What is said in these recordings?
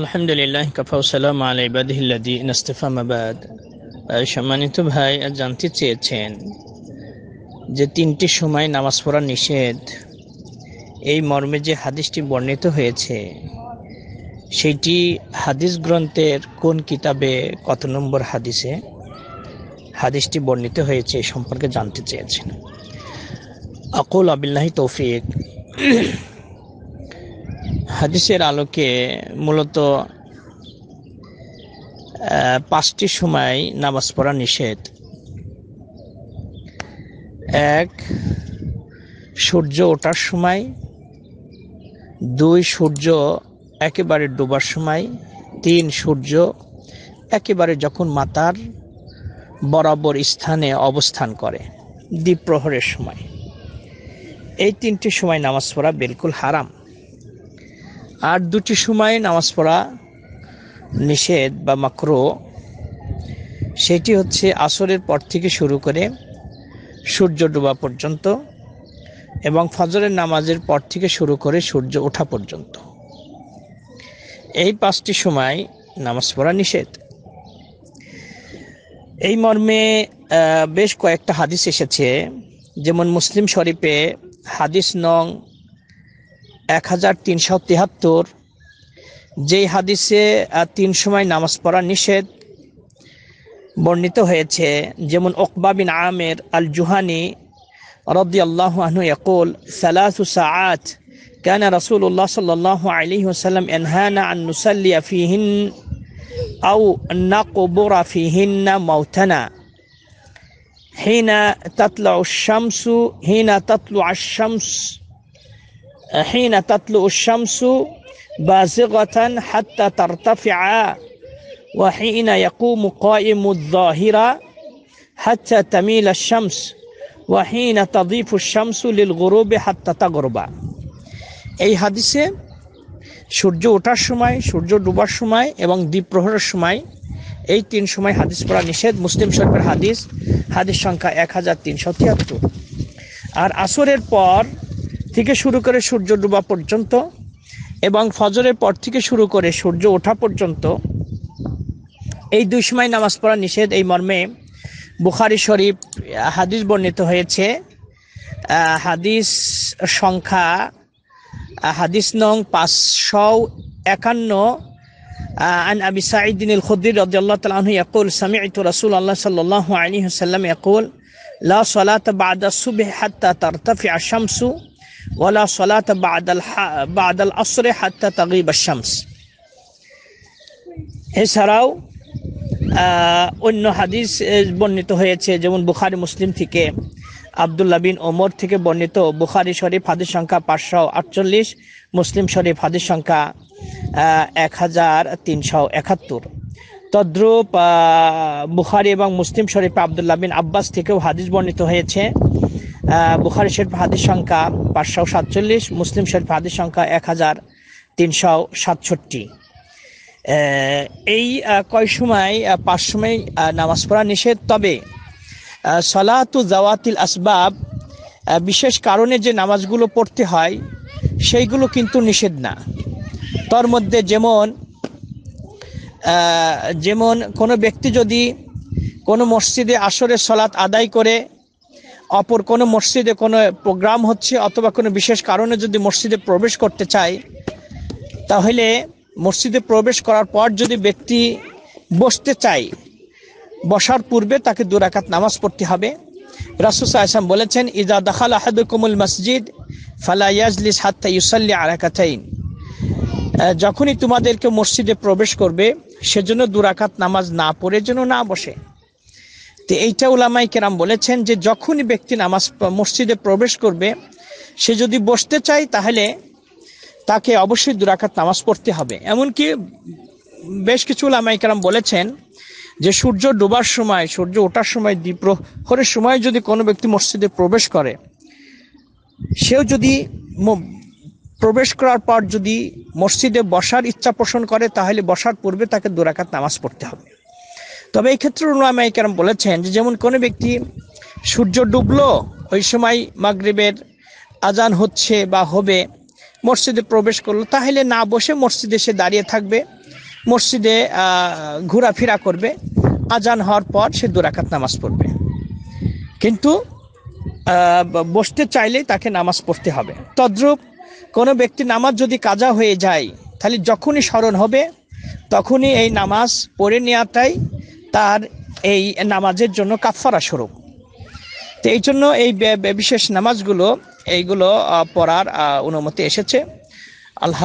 আলহামদুলিল্লাহ কাফা সালাম আলাই বাদহিল্লাদি নাস্তেফামাবাদ সম্মানিত ভাই জানতে চেয়েছেন যে তিনটি সময় নামাজ পড়া নিষেধ এই মর্মে যে হাদিসটি বর্ণিত হয়েছে সেইটি হাদিস গ্রন্থের কোন কিতাবে কত নম্বর হাদিসে হাদিসটি বর্ণিত হয়েছে সম্পর্কে জানতে চেয়েছেন আকুল আবিল্লাহি তৌফিক হাদিসের আলোকে মূলত পাঁচটি সময় নামাজ পড়া নিষেধ এক সূর্য ওঠার সময় দুই সূর্য একেবারে ডোবার সময় তিন সূর্য একেবারে যখন মাতার বরাবর স্থানে অবস্থান করে দ্বীপ প্রহরের সময় এই তিনটি সময় নামাজ পড়া বিলকুল হারাম আর দুটি সময় নামাজ পড়া নিষেধ বা মাকরো সেটি হচ্ছে আসরের পর থেকে শুরু করে সূর্য ডোবা পর্যন্ত এবং ফজরের নামাজের পর থেকে শুরু করে সূর্য ওঠা পর্যন্ত এই পাঁচটি সময় নামাজ পড়া নিষেধ এই মর্মে বেশ কয়েকটা হাদিস এসেছে যেমন মুসলিম শরীফে হাদিস নং এক হাজার তিনশো তেহাত্তর যেই হাদিসে তিন সময় নামাজ পড়া নিষেধ বর্ণিত হয়েছে যেমন ওকবাবিন আমের আল জুহানি রব্দি আল্লাহ আহনু একুল সালাহ সাআত কেন রসুল উল্লাহ সাল্লাহ আলী হুসাল্লাম এনহানা আন নুসাল্লি আফিহিন আউ না কবর আফিহিন না মাউথানা হিনা তাতলা শামসু হিনা তাতলু আশামস حين تطلع الشمس بازغة حتى ترتفع وحين يقوم قائم الظاهرة حتى تميل الشمس وحين تضيف الشمس للغروب حتى تغرب এই হাদিসে সূর্য ওঠার সময় সূর্য ডুবার সময় এবং দ্বীপ প্রহরের সময় এই তিন সময় হাদিস পড়া নিষেধ মুসলিম শরীফের হাদিস হাদিস সংখ্যা এক হাজার তিনশো তিয়াত্তর আর আসরের পর থেকে শুরু করে সূর্য ডুবা পর্যন্ত এবং ফজরের পর থেকে শুরু করে সূর্য ওঠা পর্যন্ত এই দুই সময় নামাজ পড়া নিষেধ এই মর্মে বুখারি শরীফ হাদিস বর্ণিত হয়েছে হাদিস সংখ্যা হাদিস নং পাঁচশো একান্ন عن أبي سعيد الخدري رضي الله تعالى عنه يقول سمعت رسول الله صلى الله عليه وسلم يقول لا صلاة بعد الصبح حتى ترتفع الشمس ওয়ালা সলাত বাদাল বাদাল আসরে হাত্তা তাগিব শামস এছাড়াও অন্য হাদিস বর্ণিত হয়েছে যেমন বুখারি মুসলিম থেকে আবদুল্লা বিন ওমর থেকে বর্ণিত বুখারি শরীফ হাদির সংখ্যা পাঁচশো আটচল্লিশ মুসলিম শরীফ হাদির সংখ্যা এক হাজার তিনশো একাত্তর তদ্রুপ বুখারি এবং মুসলিম শরীফ আবদুল্লা বিন আব্বাস থেকেও হাদিস বর্ণিত হয়েছে বুখারি শরীফ হাদিস সংখ্যা পাঁচশো সাতচল্লিশ মুসলিম শরীফ হাদিস সংখ্যা এক হাজার তিনশো সাতষট্টি এই কয় সময় পাঁচ সময় নামাজ পড়া নিষেধ তবে সলাতু জাওয়াতিল আসবাব বিশেষ কারণে যে নামাজগুলো পড়তে হয় সেইগুলো কিন্তু নিষেধ না তার মধ্যে যেমন যেমন কোনো ব্যক্তি যদি কোনো মসজিদে আসরের সলাৎ আদায় করে অপর কোনো মসজিদে কোনো প্রোগ্রাম হচ্ছে অথবা কোনো বিশেষ কারণে যদি মসজিদে প্রবেশ করতে চায় তাহলে মসজিদে প্রবেশ করার পর যদি ব্যক্তি বসতে চায় বসার পূর্বে তাকে দুরাকাত নামাজ পড়তে হবে রাসুস আসলাম বলেছেন ইজা দাখাল আহাদুকুমুল মসজিদ ফালাইয়াজলিস হাত্তা ইউসাল্লি আরাকাতাইন যখনই তোমাদেরকে মসজিদে প্রবেশ করবে সেজন্য দুরাকাত নামাজ না পড়ে যেন না বসে তো এইটা উলামাই কেরাম বলেছেন যে যখনই ব্যক্তি নামাজ মসজিদে প্রবেশ করবে সে যদি বসতে চায় তাহলে তাকে অবশ্যই দুরাকাত নামাজ পড়তে হবে এমনকি বেশ কিছু উলামাই কেরাম বলেছেন যে সূর্য ডোবার সময় সূর্য ওঠার সময় দ্বীপ্রহরের সময় যদি কোনো ব্যক্তি মসজিদে প্রবেশ করে সেও যদি প্রবেশ করার পর যদি মসজিদে বসার ইচ্ছা পোষণ করে তাহলে বসার পূর্বে তাকে দুরাকাত নামাজ পড়তে হবে তবে এই ক্ষেত্রে উলামাই কেরাম বলেছেন যে যেমন কোনো ব্যক্তি সূর্য ডুবলো ওই সময় মাগরিবের আজান হচ্ছে বা হবে মসজিদে প্রবেশ করলো তাহলে না বসে মসজিদে সে দাঁড়িয়ে থাকবে মসজিদে ঘোরাফেরা করবে আজান হওয়ার পর সে দুরাকাত নামাজ পড়বে কিন্তু বসতে চাইলে তাকে নামাজ পড়তে হবে তদ্রূপ কোনো ব্যক্তি নামাজ যদি কাজা হয়ে যায় তাহলে যখনই স্মরণ হবে তখনই এই নামাজ পড়ে নেওয়াটাই তার এই নামাজের জন্য কাফারা স্বরূপ তো এই জন্য এই বিশেষ নামাজগুলো এইগুলো পড়ার অনুমতি এসেছে আল্লাহ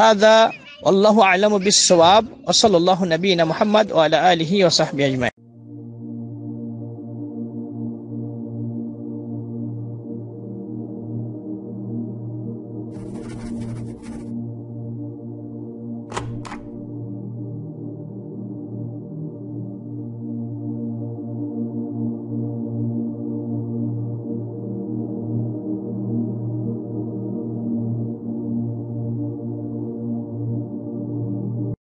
আল্লাহ আলম বিসাব ওসল্লাহ নবীনা মোহাম্মদ আলা আলহি ওসাহ আজমাই